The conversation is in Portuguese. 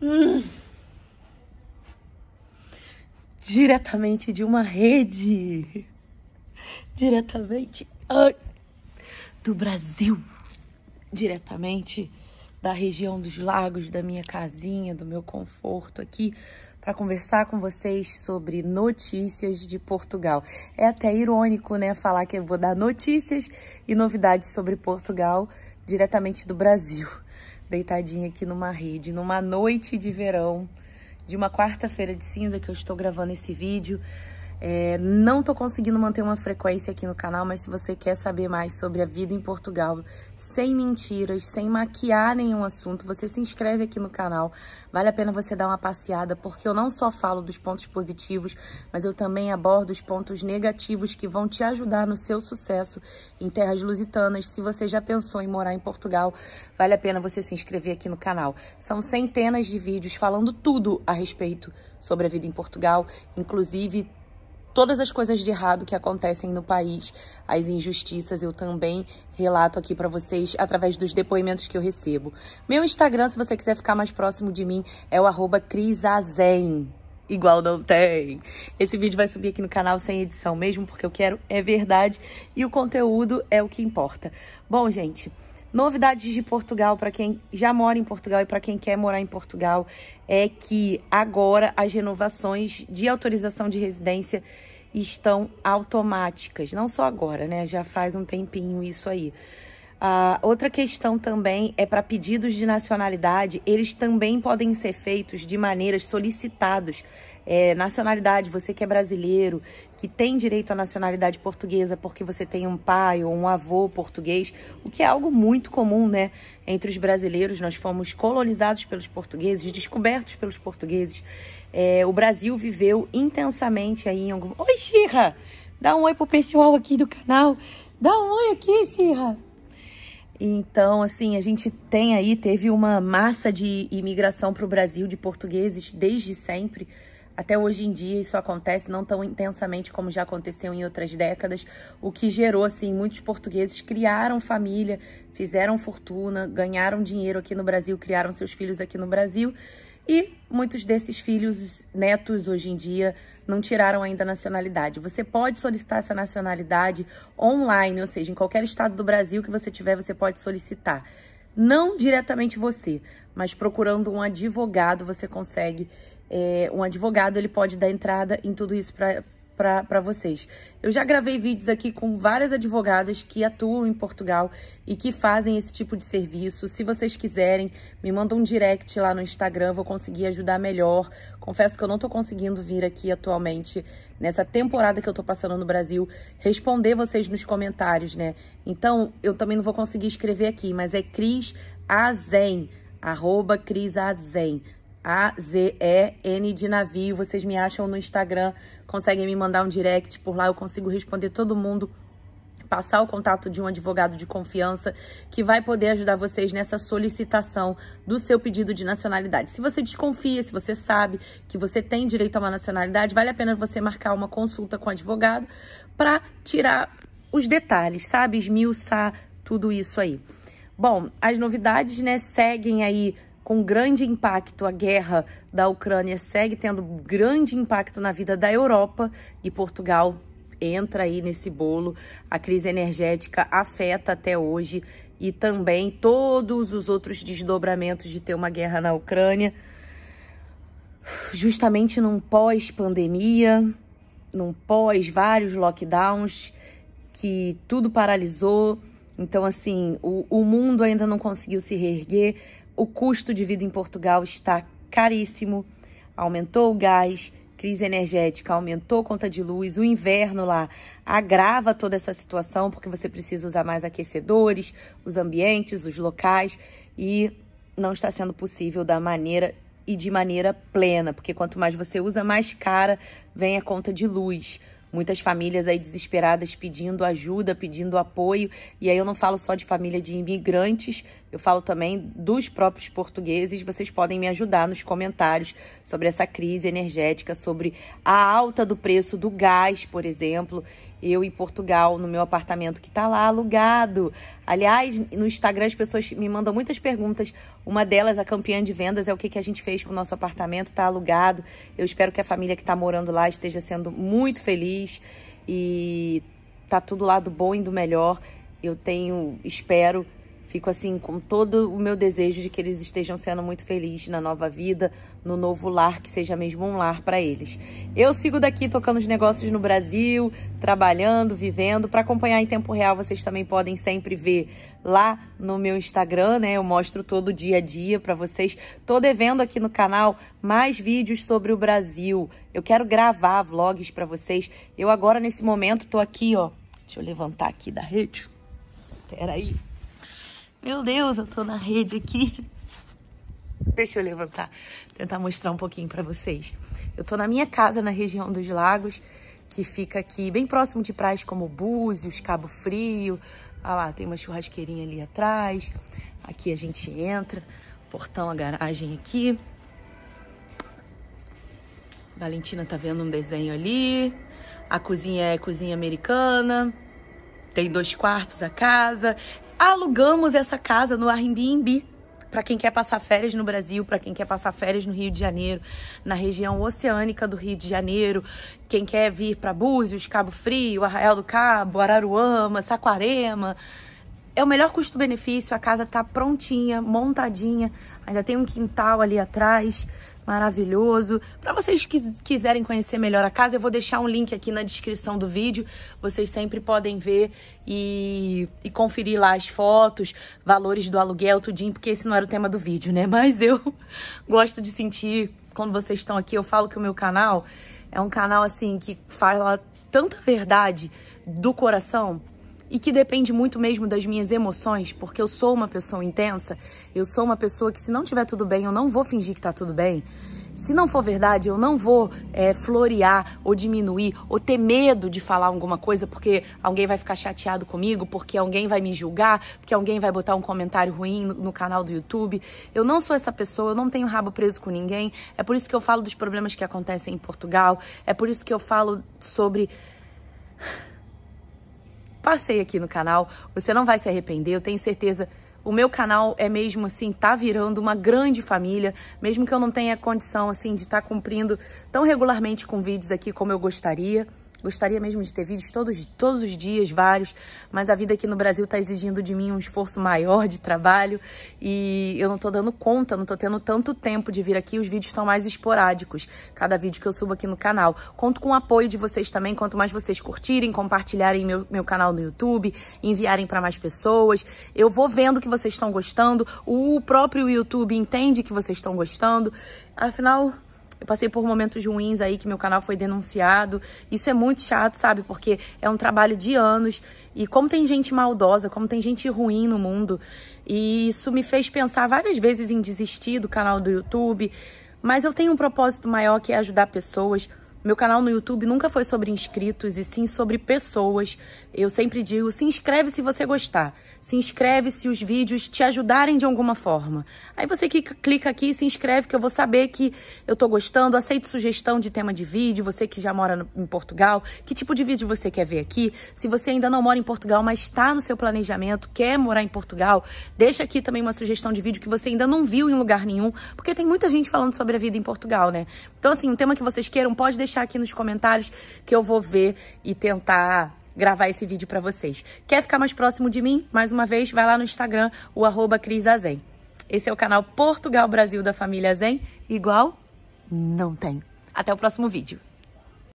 Hum. Diretamente de uma rede. Diretamente do Brasil. Diretamente da região dos lagos, da minha casinha, do meu conforto aqui, para conversar com vocês sobre notícias de Portugal. É até irônico, né, falar que eu vou dar notícias e novidades sobre Portugal diretamente do Brasil deitadinha aqui numa rede, numa noite de verão, de uma quarta-feira de cinza que eu estou gravando esse vídeo. É, não tô conseguindo manter uma frequência aqui no canal, mas se você quer saber mais sobre a vida em Portugal, sem mentiras, sem maquiar nenhum assunto, você se inscreve aqui no canal. Vale a pena você dar uma passeada, porque eu não só falo dos pontos positivos, mas eu também abordo os pontos negativos que vão te ajudar no seu sucesso em terras lusitanas. Se você já pensou em morar em Portugal, vale a pena você se inscrever aqui no canal. São centenas de vídeos falando tudo a respeito sobre a vida em Portugal, inclusive todas as coisas de errado que acontecem no país, as injustiças, eu também relato aqui para vocês através dos depoimentos que eu recebo. Meu Instagram, se você quiser ficar mais próximo de mim, é o arroba crisazen igual não tem. Esse vídeo vai subir aqui no canal sem edição mesmo, porque eu quero é verdade e o conteúdo é o que importa. Bom, gente, novidades de Portugal para quem já mora em Portugal e para quem quer morar em Portugal é que agora as renovações de autorização de residência estão automáticas. Não só agora, né? Já faz um tempinho isso aí. Uh, outra questão também é para pedidos de nacionalidade, eles também podem ser feitos de maneiras solicitados é, nacionalidade, você que é brasileiro, que tem direito à nacionalidade portuguesa porque você tem um pai ou um avô português, o que é algo muito comum, né? Entre os brasileiros, nós fomos colonizados pelos portugueses, descobertos pelos portugueses. É, o Brasil viveu intensamente aí em algum... Oi, Xirra! Dá um oi pro pessoal aqui do canal. Dá um oi aqui, Xirra! Então, assim, a gente tem aí, teve uma massa de imigração para o Brasil de portugueses desde sempre. Até hoje em dia isso acontece não tão intensamente como já aconteceu em outras décadas, o que gerou assim muitos portugueses criaram família, fizeram fortuna, ganharam dinheiro aqui no Brasil, criaram seus filhos aqui no Brasil. E muitos desses filhos, netos hoje em dia, não tiraram ainda a nacionalidade. Você pode solicitar essa nacionalidade online, ou seja, em qualquer estado do Brasil que você tiver, você pode solicitar não diretamente você, mas procurando um advogado, você consegue. É, um advogado ele pode dar entrada em tudo isso para para vocês. Eu já gravei vídeos aqui com várias advogadas que atuam em Portugal e que fazem esse tipo de serviço. Se vocês quiserem, me mandam um direct lá no Instagram, vou conseguir ajudar melhor. Confesso que eu não estou conseguindo vir aqui atualmente, nessa temporada que eu estou passando no Brasil, responder vocês nos comentários, né? Então, eu também não vou conseguir escrever aqui, mas é Cris Azen, arroba Cris Azen. A-Z-E-N de navio. Vocês me acham no Instagram, conseguem me mandar um direct por lá, eu consigo responder todo mundo passar o contato de um advogado de confiança que vai poder ajudar vocês nessa solicitação do seu pedido de nacionalidade. Se você desconfia, se você sabe que você tem direito a uma nacionalidade, vale a pena você marcar uma consulta com o advogado para tirar os detalhes, sabe? Esmiuçar tudo isso aí. Bom, as novidades, né, seguem aí com grande impacto, a guerra da Ucrânia segue tendo grande impacto na vida da Europa e Portugal entra aí nesse bolo. A crise energética afeta até hoje e também todos os outros desdobramentos de ter uma guerra na Ucrânia. Justamente num pós-pandemia, num pós vários lockdowns, que tudo paralisou. Então, assim, o, o mundo ainda não conseguiu se reerguer, o custo de vida em Portugal está caríssimo, aumentou o gás, crise energética, aumentou conta de luz, o inverno lá agrava toda essa situação, porque você precisa usar mais aquecedores, os ambientes, os locais, e não está sendo possível da maneira e de maneira plena, porque quanto mais você usa, mais cara vem a conta de luz. Muitas famílias aí desesperadas pedindo ajuda, pedindo apoio, e aí eu não falo só de família de imigrantes eu falo também dos próprios portugueses. Vocês podem me ajudar nos comentários sobre essa crise energética, sobre a alta do preço do gás, por exemplo. Eu em Portugal, no meu apartamento que está lá alugado. Aliás, no Instagram as pessoas me mandam muitas perguntas. Uma delas, a campeã de vendas, é o que, que a gente fez com o nosso apartamento, está alugado. Eu espero que a família que está morando lá esteja sendo muito feliz e tá tudo lá do bom e do melhor. Eu tenho, espero Fico assim com todo o meu desejo de que eles estejam sendo muito felizes na nova vida, no novo lar, que seja mesmo um lar para eles. Eu sigo daqui tocando os negócios no Brasil, trabalhando, vivendo. Para acompanhar em tempo real, vocês também podem sempre ver lá no meu Instagram, né? Eu mostro todo o dia a dia para vocês. Tô devendo aqui no canal mais vídeos sobre o Brasil. Eu quero gravar vlogs para vocês. Eu agora nesse momento tô aqui, ó. Deixa eu levantar aqui da rede. Peraí. aí. Meu Deus, eu tô na rede aqui. Deixa eu levantar, tentar mostrar um pouquinho para vocês. Eu tô na minha casa na região dos lagos, que fica aqui bem próximo de praias como Búzios, Cabo Frio. Ah lá, tem uma churrasqueirinha ali atrás. Aqui a gente entra, portão, a garagem aqui. Valentina tá vendo um desenho ali. A cozinha é cozinha americana. Tem dois quartos a casa alugamos essa casa no Airbnb para quem quer passar férias no Brasil, para quem quer passar férias no Rio de Janeiro, na região oceânica do Rio de Janeiro, quem quer vir para Búzios, Cabo Frio, Arraial do Cabo, Araruama, Saquarema. É o melhor custo-benefício, a casa está prontinha, montadinha, ainda tem um quintal ali atrás maravilhoso. Para vocês que quiserem conhecer melhor a casa, eu vou deixar um link aqui na descrição do vídeo. Vocês sempre podem ver e, e conferir lá as fotos, valores do aluguel, tudinho, porque esse não era o tema do vídeo, né? Mas eu gosto de sentir quando vocês estão aqui, eu falo que o meu canal é um canal assim que fala tanta verdade do coração e que depende muito mesmo das minhas emoções, porque eu sou uma pessoa intensa, eu sou uma pessoa que se não tiver tudo bem, eu não vou fingir que tá tudo bem. Se não for verdade, eu não vou é, florear ou diminuir ou ter medo de falar alguma coisa porque alguém vai ficar chateado comigo, porque alguém vai me julgar, porque alguém vai botar um comentário ruim no, no canal do YouTube. Eu não sou essa pessoa, eu não tenho rabo preso com ninguém. É por isso que eu falo dos problemas que acontecem em Portugal, é por isso que eu falo sobre passei aqui no canal. Você não vai se arrepender, eu tenho certeza. O meu canal é mesmo assim, tá virando uma grande família, mesmo que eu não tenha condição assim de estar tá cumprindo tão regularmente com vídeos aqui como eu gostaria. Gostaria mesmo de ter vídeos todos, todos os dias, vários, mas a vida aqui no Brasil está exigindo de mim um esforço maior de trabalho e eu não estou dando conta, não estou tendo tanto tempo de vir aqui, os vídeos estão mais esporádicos, cada vídeo que eu subo aqui no canal. Conto com o apoio de vocês também, quanto mais vocês curtirem, compartilharem meu, meu canal no YouTube, enviarem para mais pessoas. Eu vou vendo que vocês estão gostando, o próprio YouTube entende que vocês estão gostando, afinal eu passei por momentos ruins aí que meu canal foi denunciado. Isso é muito chato, sabe? Porque é um trabalho de anos. E como tem gente maldosa, como tem gente ruim no mundo. E isso me fez pensar várias vezes em desistir do canal do YouTube. Mas eu tenho um propósito maior que é ajudar pessoas. Meu canal no YouTube nunca foi sobre inscritos e sim sobre pessoas. Eu sempre digo, se inscreve se você gostar se inscreve se os vídeos te ajudarem de alguma forma. Aí você clica, clica aqui e se inscreve que eu vou saber que eu tô gostando, aceito sugestão de tema de vídeo, você que já mora no, em Portugal, que tipo de vídeo você quer ver aqui? Se você ainda não mora em Portugal, mas está no seu planejamento, quer morar em Portugal, deixa aqui também uma sugestão de vídeo que você ainda não viu em lugar nenhum, porque tem muita gente falando sobre a vida em Portugal, né? Então assim, um tema que vocês queiram, pode deixar aqui nos comentários que eu vou ver e tentar gravar esse vídeo para vocês. Quer ficar mais próximo de mim? Mais uma vez, vai lá no Instagram, o arroba Crisazen. Esse é o canal Portugal Brasil da família Zen, igual não tem. Até o próximo vídeo.